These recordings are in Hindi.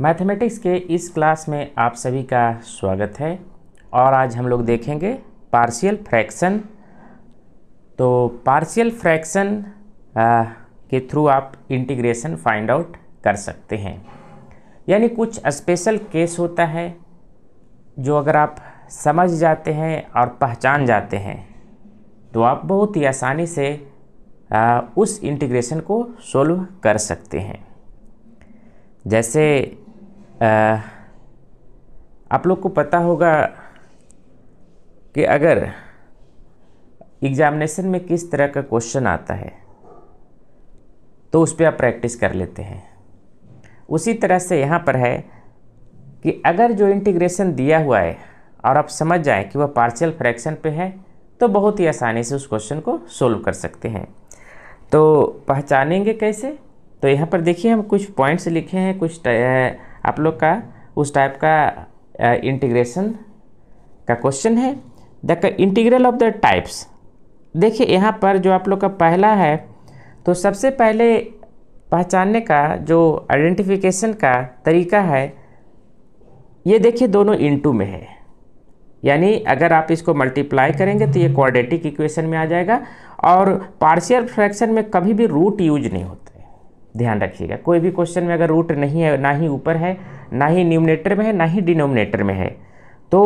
मैथमेटिक्स के इस क्लास में आप सभी का स्वागत है और आज हम लोग देखेंगे पार्शियल फ्रैक्शन तो पार्शियल फ्रैक्शन के थ्रू आप इंटीग्रेशन फाइंड आउट कर सकते हैं यानी कुछ स्पेशल केस होता है जो अगर आप समझ जाते हैं और पहचान जाते हैं तो आप बहुत ही आसानी से आ, उस इंटीग्रेशन को सोल्व कर सकते हैं जैसे आ, आप लोग को पता होगा कि अगर एग्जामिनेशन में किस तरह का क्वेश्चन आता है तो उस पर आप प्रैक्टिस कर लेते हैं उसी तरह से यहाँ पर है कि अगर जो इंटीग्रेशन दिया हुआ है और आप समझ जाएं कि वह पार्शियल फ्रैक्शन पे है तो बहुत ही आसानी से उस क्वेश्चन को सोल्व कर सकते हैं तो पहचानेंगे कैसे तो यहाँ पर देखिए हम कुछ पॉइंट्स लिखे हैं कुछ आप लोग का उस टाइप का इंटीग्रेशन uh, का क्वेश्चन है the integral of the types देखिए यहाँ पर जो आप लोग का पहला है तो सबसे पहले पहचानने का जो आइडेंटिफिकेशन का तरीका है ये देखिए दोनों इनटू में है यानी अगर आप इसको मल्टीप्लाई करेंगे तो ये क्वाड्रेटिक इक्वेशन में आ जाएगा और पार्शियल फ्रैक्शन में कभी भी रूट यूज नहीं होता ध्यान रखिएगा कोई भी क्वेश्चन में अगर रूट नहीं है ना ही ऊपर है ना ही न्यूमिनेटर में है ना ही डिनोमिनेटर में है तो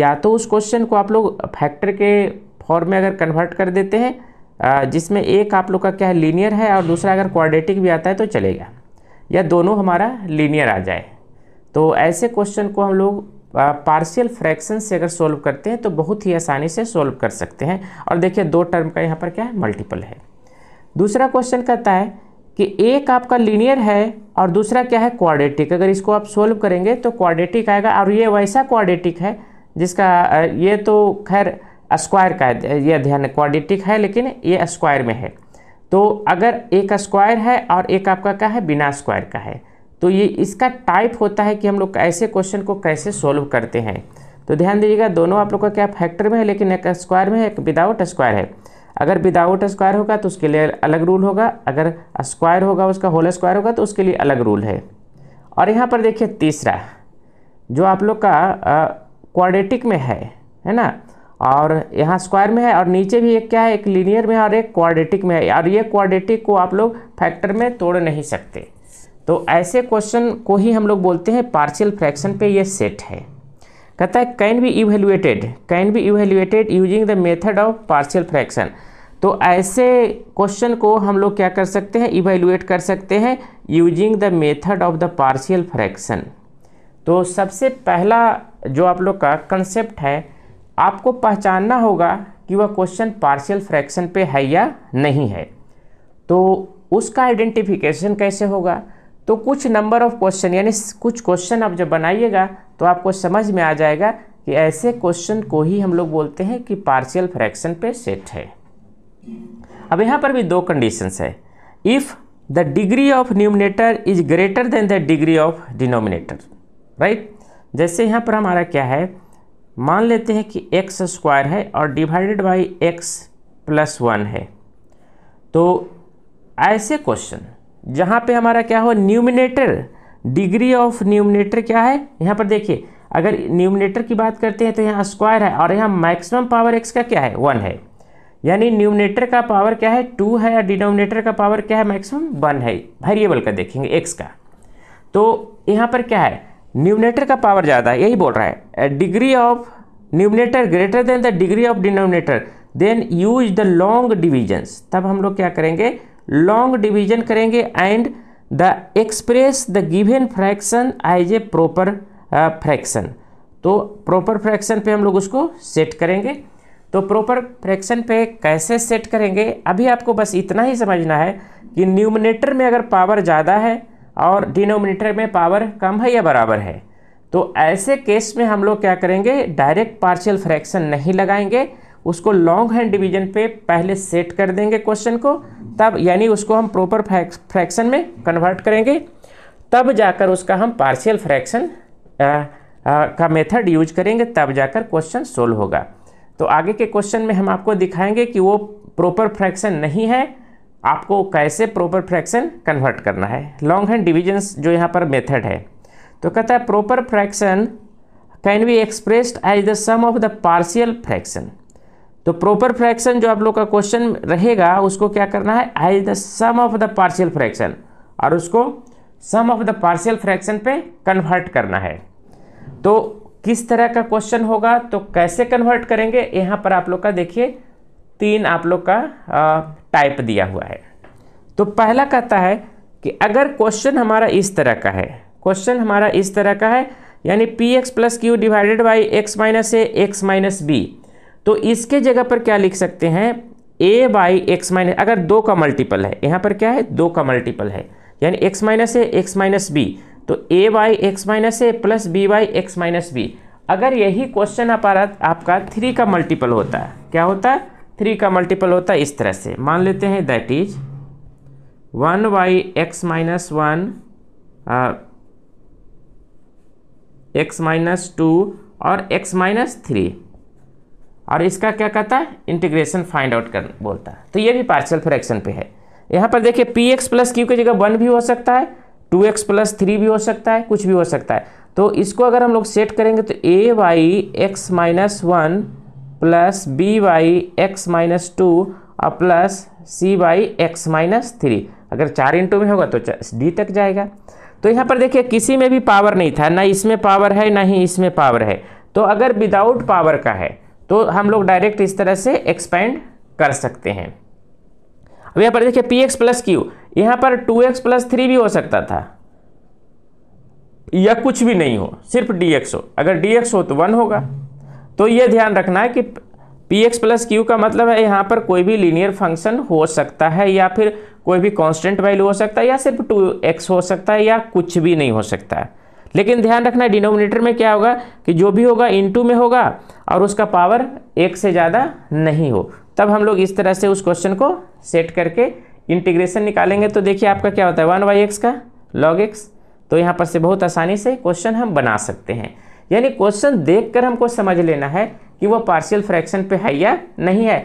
या तो उस क्वेश्चन को आप लोग फैक्टर के फॉर्म में अगर कन्वर्ट कर देते हैं जिसमें एक आप लोग का क्या है लीनियर है और दूसरा अगर क्वाड्रेटिक भी आता है तो चलेगा या दोनों हमारा लीनियर आ जाए तो ऐसे क्वेश्चन को हम लोग पार्शियल फ्रैक्शन से अगर सॉल्व करते हैं तो बहुत ही आसानी से सॉल्व कर सकते हैं और देखिए दो टर्म का यहाँ पर क्या है मल्टीपल है दूसरा क्वेश्चन कहता है कि एक आपका लीनियर है और दूसरा क्या है क्वाड्रेटिक अगर इसको आप सोल्व करेंगे तो क्वाड्रेटिक आएगा और ये वैसा क्वाड्रेटिक है जिसका ये तो खैर स्क्वायर का यह ध्यान क्वाड्रेटिक है लेकिन ये स्क्वायर में है तो अगर एक स्क्वायर है और एक आपका क्या है बिना स्क्वायर का है तो ये इसका टाइप होता है कि हम लोग ऐसे क्वेश्चन को कैसे सोल्व करते हैं तो ध्यान दीजिएगा दोनों आप लोग का क्या फैक्टर में है लेकिन एक स्क्वायर में है एक विदाउट स्क्वायर है अगर विदाउट स्क्वायर होगा तो उसके लिए अलग रूल होगा अगर स्क्वायर होगा उसका होल स्क्वायर होगा तो उसके लिए अलग रूल है और यहाँ पर देखिए तीसरा जो आप लोग का क्वाड्रेटिक में है है ना और यहाँ स्क्वायर में है और नीचे भी एक क्या है एक लीनियर में है और एक क्वाड्रेटिक में है और ये क्वाड्रेटिक को आप लोग फैक्टर में तोड़ नहीं सकते तो ऐसे क्वेश्चन को ही हम लोग बोलते हैं पार्शियल फ्रैक्शन पे ये सेट है कहता है can be evaluated can be evaluated using the method of partial fraction तो ऐसे क्वेश्चन को हम लोग क्या कर सकते हैं इवेल्युएट कर सकते हैं using the method of the partial fraction तो सबसे पहला जो आप लोग का कंसेप्ट है आपको पहचानना होगा कि वह क्वेश्चन पार्शियल फ्रैक्शन पे है या नहीं है तो उसका आइडेंटिफिकेशन कैसे होगा तो कुछ नंबर ऑफ क्वेश्चन यानी कुछ क्वेश्चन आप जब बनाइएगा तो आपको समझ में आ जाएगा कि ऐसे क्वेश्चन को ही हम लोग बोलते हैं कि पार्शियल फ्रैक्शन पे सेट है अब यहाँ पर भी दो कंडीशंस है if the degree of numerator is greater than the degree of denominator right जैसे यहाँ पर हमारा क्या है मान लेते हैं कि एक्स स्क्वायर है और divided by x plus one है तो ऐसे क्वेश्चन जहाँ पे हमारा क्या हो न्यूमिनेटर डिग्री ऑफ न्यूमिनेटर क्या है यहाँ पर देखिए अगर न्यूमिनेटर की बात करते हैं तो यहाँ स्क्वायर है और यहाँ मैक्सिमम पावर एक्स का क्या है वन है यानी न्यूमिनेटर का पावर क्या है टू है या डिनोमिनेटर का पावर क्या है मैक्सिमम वन है वेरिएबल का देखेंगे एक्स का तो यहाँ पर क्या है न्यूमिनेटर का पावर ज़्यादा है यही बोल रहा है degree of numerator greater than the degree of denominator then use the long divisions तब हम लोग क्या करेंगे लॉन्ग डिविजन करेंगे and the express the given fraction as a proper fraction तो प्रॉपर फ्रैक्शन पे हम लोग उसको सेट करेंगे तो प्रॉपर फ्रैक्शन पे कैसे सेट करेंगे अभी आपको बस इतना ही समझना है कि न्यूमिनेटर में अगर पावर ज़्यादा है और डिनोमिनेटर में पावर कम है या बराबर है तो ऐसे केस में हम लोग क्या करेंगे डायरेक्ट पार्शियल फ्रैक्शन नहीं लगाएंगे उसको लॉन्ग हैंड डिवीजन पे पहले सेट कर देंगे क्वेश्चन को तब यानी उसको हम प्रॉपर फ्रैक्शन में कन्वर्ट करेंगे तब जाकर उसका हम पार्शियल फ्रैक्शन का मेथड यूज करेंगे तब जाकर क्वेश्चन सोल्व होगा तो आगे के क्वेश्चन में हम आपको दिखाएंगे कि वो प्रॉपर फ्रैक्शन नहीं है आपको कैसे प्रॉपर फ्रैक्शन कन्वर्ट करना है लॉन्ग हैंड डिविजन जो यहाँ पर मेथड है तो कहता है proper fraction can be expressed as the sum of the partial fraction तो प्रॉपर फ्रैक्शन जो आप लोग का क्वेश्चन रहेगा उसको क्या करना है I the sum of the partial fraction और उसको sum of the partial fraction पे कन्वर्ट करना है तो किस तरह का क्वेश्चन होगा तो कैसे कन्वर्ट करेंगे यहाँ पर आप लोग का देखिए तीन आप लोग का टाइप दिया हुआ है तो पहला कहता है कि अगर क्वेश्चन हमारा इस तरह का है क्वेश्चन हमारा इस तरह का है यानी P X plus Q divided by X minus A X minus B तो इसके जगह पर क्या लिख सकते हैं ए बाई एक्स माइनस अगर दो का मल्टीपल है यहाँ पर क्या है दो का मल्टीपल है यानी X minus A X minus B तो A by X minus A plus B by X minus B अगर यही क्वेश्चन आप आपका थ्री का मल्टीपल होता है क्या होता है थ्री का मल्टीपल होता है इस तरह से मान लेते हैं that is one by X minus one X minus two और एक्स माइनस थ्री और इसका क्या कहता है इंटीग्रेशन फाइंड आउट कर बोलता है तो ये भी पार्शियल फ्रैक्शन पे है यहाँ पर देखिए पी एक्स प्लस क्यू की जगह वन भी हो सकता है टू एक्स प्लस थ्री भी हो सकता है कुछ भी हो सकता है तो इसको अगर हम लोग सेट करेंगे तो A Y X minus one plus B Y X minus two और plus C Y X minus three अगर चार इंटू में होगा तो डी तक जाएगा तो यहाँ पर देखिए किसी में भी पावर नहीं था ना इसमें पावर है ना ही इसमें पावर है तो अगर विदाउट पावर का है तो हम लोग डायरेक्ट इस तरह से एक्सपेंड कर सकते हैं अब यहाँ पर देखिए पी एक्स प्लस क्यू यहाँ पर टू एक्स प्लस थ्री भी हो सकता था या कुछ भी नहीं हो सिर्फ डी एक्स हो अगर डी एक्स हो तो वन होगा तो ये ध्यान रखना है कि पी एक्स प्लस क्यू का मतलब है यहाँ पर कोई भी लीनियर फंक्शन हो सकता है या फिर कोई भी कॉन्स्टेंट वैल्यू हो सकता है या सिर्फ टू एक्स हो सकता है या कुछ भी नहीं हो सकता है लेकिन ध्यान रखना डिनोमिनेटर में क्या होगा कि जो भी होगा इंटू में होगा और उसका पावर एक से ज़्यादा नहीं हो तब हम लोग इस तरह से उस क्वेश्चन को सेट करके इंटीग्रेशन निकालेंगे तो देखिए आपका क्या होता है वन वाई एक्स का लॉग एक्स तो यहाँ पर से बहुत आसानी से क्वेश्चन हम बना सकते हैं यानी क्वेश्चन देखकर हमको समझ लेना है कि वो पार्शियल फ्रैक्शन पे है या नहीं है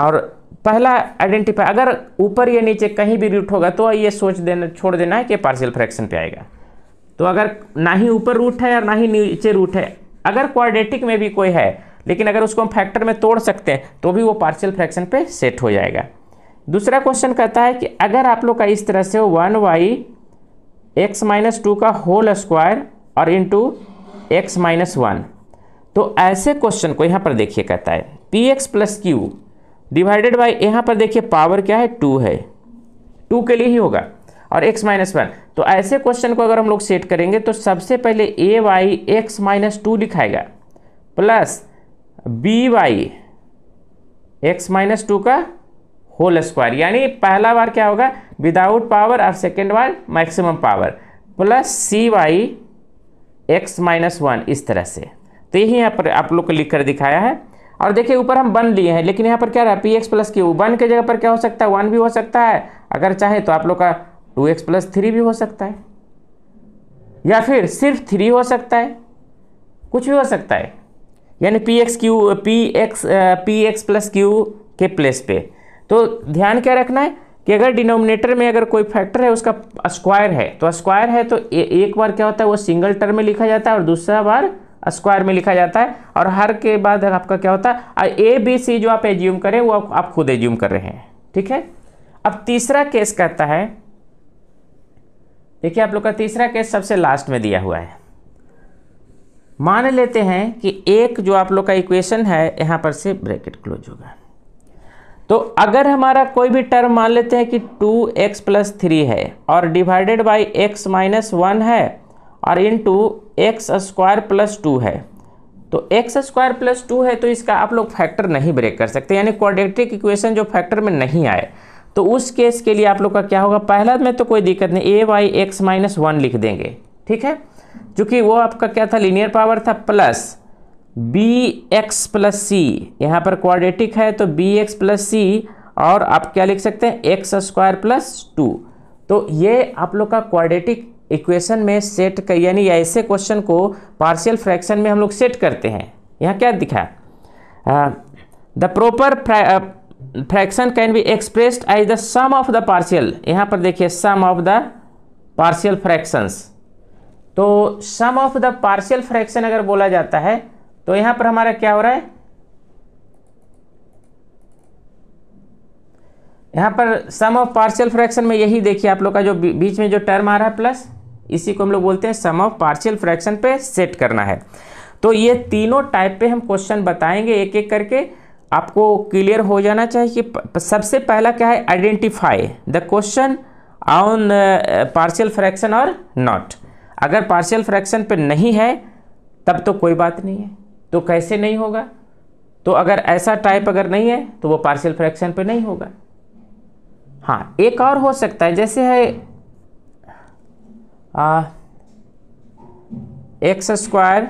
और पहला आइडेंटिफाई अगर ऊपर या नीचे कहीं भी रूट होगा तो ये सोच देना छोड़ देना है कि पार्सियल फ्रैक्शन पे आएगा तो अगर ना ही ऊपर रूट है और ना ही नीचे रूट है अगर क्वाड्रेटिक में भी कोई है लेकिन अगर उसको हम फैक्टर में तोड़ सकते हैं तो भी वो पार्शियल फ्रैक्शन पे सेट हो जाएगा दूसरा क्वेश्चन कहता है कि अगर आप लोग का इस तरह से one Y X minus two का होल स्क्वायर और into X minus one तो ऐसे क्वेश्चन को यहाँ पर देखिए कहता है P X plus Q divided by यहाँ पर देखिए पावर क्या है टू है टू के लिए ही होगा और x माइनस वन तो ऐसे क्वेश्चन को अगर हम लोग सेट करेंगे तो सबसे पहले A Y X minus two लिखाएगा plus B Y X minus two का होल स्क्वायर यानी पहला बार क्या होगा विदाउट पावर और सेकेंड बार maximum power plus C Y X minus one इस तरह से तो यही यहाँ पर आप लोग को लिख कर दिखाया है और देखिए ऊपर हम बन लिए हैं लेकिन यहाँ पर क्या रहा है P X plus Q one के जगह पर क्या हो सकता है वन भी हो सकता है अगर चाहे तो आप लोग का टू एक्स प्लस थ्री भी हो सकता है या फिर सिर्फ थ्री हो सकता है कुछ भी हो सकता है यानी P X Q P X P X plus Q के प्लेस पे तो ध्यान क्या रखना है कि अगर डिनोमिनेटर में अगर कोई फैक्टर है उसका स्क्वायर है तो स्क्वायर है तो ए, एक बार क्या होता है वो सिंगल टर्म में लिखा जाता है और दूसरा बार स्क्वायर में लिखा जाता है और हर के बाद आपका क्या होता है ए बी सी जो आप एज्यूम करें वो आप, आप खुद एज्यूम कर रहे हैं ठीक है अब तीसरा केस कहता है देखिए आप लोग का तीसरा केस सबसे लास्ट में दिया हुआ है मान लेते हैं कि एक जो आप लोग का इक्वेशन है यहाँ पर से ब्रैकेट क्लोज होगा तो अगर हमारा कोई भी टर्म मान लेते हैं कि टू एक्स प्लस थ्री है और divided by X minus one है और into X square plus two है तो एक्स स्क्वायर प्लस टू है तो इसका आप लोग फैक्टर नहीं ब्रेक कर सकते यानी क्वाड्रेटिक इक्वेशन जो फैक्टर में नहीं आए तो उस केस के लिए आप लोग का क्या होगा पहला में तो कोई दिक्कत नहीं A Y X minus one लिख देंगे ठीक है चूंकि वो आपका क्या था लीनियर पावर था plus B X plus C यहाँ पर क्वाड्रेटिक है तो बी एक्स प्लस सी और आप क्या लिख सकते हैं एक्स स्क्वायर प्लस टू तो ये आप लोग का क्वाड्रेटिक इक्वेशन में सेट कर यानी ऐसे क्वेश्चन को पार्शियल फ्रैक्शन में हम लोग सेट करते हैं यहाँ क्या दिखा the proper fraction can be expressed as the sum of the partial यहाँ पर देखिए sum of the partial fractions तो sum of the partial fraction अगर बोला जाता है तो यहाँ पर हमारा क्या हो रहा है यहाँ पर सम ऑफ पार्शियल फ्रैक्शन में यही देखिए आप लोग का जो बीच में जो टर्म आ रहा है प्लस इसी को हम लोग बोलते हैं सम ऑफ पार्शियल फ्रैक्शन पे सेट करना है तो ये तीनों टाइप पे हम क्वेश्चन बताएंगे एक एक करके आपको क्लियर हो जाना चाहिए कि सबसे पहला क्या है identify the question on partial fraction और नॉट अगर पार्शियल फ्रैक्शन पे नहीं है तब तो कोई बात नहीं है तो कैसे नहीं होगा तो अगर ऐसा टाइप अगर नहीं है तो वो पार्शियल फ्रैक्शन पे नहीं होगा हाँ एक और हो सकता है जैसे है X square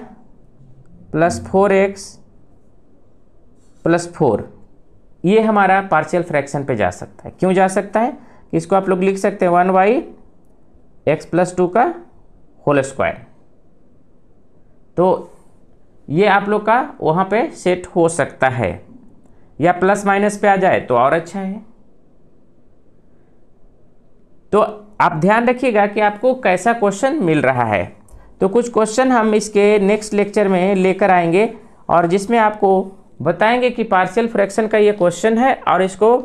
plus four X plus four ये हमारा पार्शियल फ्रैक्शन पे जा सकता है क्यों जा सकता है इसको आप लोग लिख सकते हैं one by x plus two का होल स्क्वायर तो ये आप लोग का वहाँ पे सेट हो सकता है या प्लस माइनस पे आ जाए तो और अच्छा है तो आप ध्यान रखिएगा कि आपको कैसा क्वेश्चन मिल रहा है तो कुछ क्वेश्चन हम इसके नेक्स्ट लेक्चर में लेकर आएंगे और जिसमें आपको बताएंगे कि पार्शियल फ्रैक्शन का ये क्वेश्चन है और इसको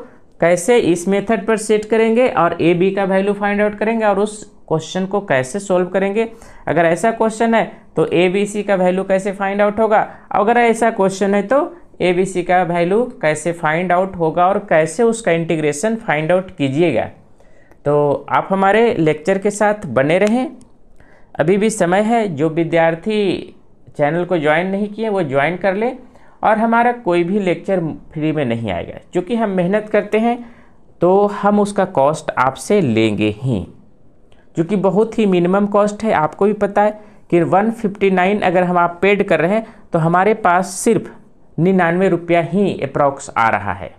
कैसे इस मेथड पर सेट करेंगे और ए बी का वैल्यू फाइंड आउट करेंगे और उस क्वेश्चन को कैसे सॉल्व करेंगे अगर ऐसा क्वेश्चन है तो ए बी सी का वैल्यू कैसे फाइंड आउट होगा अगर ऐसा क्वेश्चन है तो ए बी सी का वैल्यू कैसे फाइंड आउट होगा और कैसे उसका इंटीग्रेशन फाइंड आउट कीजिएगा तो आप हमारे लेक्चर के साथ बने रहें अभी भी समय है जो विद्यार्थी चैनल को ज्वाइन नहीं किए वो ज्वाइन कर लें और हमारा कोई भी लेक्चर फ्री में नहीं आएगा क्योंकि हम मेहनत करते हैं तो हम उसका कॉस्ट आपसे लेंगे ही क्योंकि बहुत ही मिनिमम कॉस्ट है आपको भी पता है कि 159 अगर हम आप पेड कर रहे हैं तो हमारे पास सिर्फ निन्यानवे रुपया ही अप्रॉक्स आ रहा है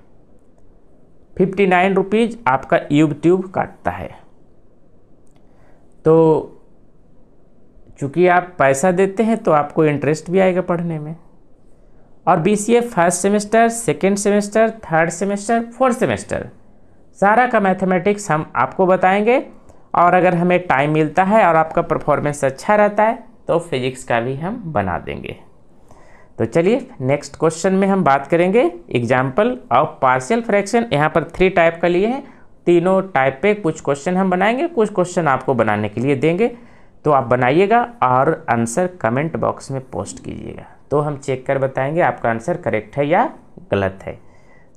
फिफ्टी नाइन रुपीज़ आपका यूब ट्यूब काटता है तो चूँकि आप पैसा देते हैं तो आपको इंटरेस्ट भी आएगा पढ़ने में और B C A first semester second semester third semester fourth semester सारा का मैथमेटिक्स हम आपको बताएंगे और अगर हमें टाइम मिलता है और आपका परफॉर्मेंस अच्छा रहता है तो फिजिक्स का भी हम बना देंगे तो चलिए नेक्स्ट क्वेश्चन में हम बात करेंगे एग्जाम्पल ऑफ पार्शियल फ्रैक्शन यहाँ पर थ्री टाइप का लिए हैं तीनों टाइप पे कुछ क्वेश्चन हम बनाएंगे कुछ क्वेश्चन आपको बनाने के लिए देंगे तो आप बनाइएगा और आंसर कमेंट बॉक्स में पोस्ट कीजिएगा तो हम चेक कर बताएंगे आपका आंसर करेक्ट है या गलत है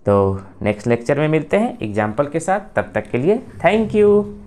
तो नेक्स्ट लेक्चर में मिलते हैं एग्जाम्पल के साथ तब तक के लिए थैंक यू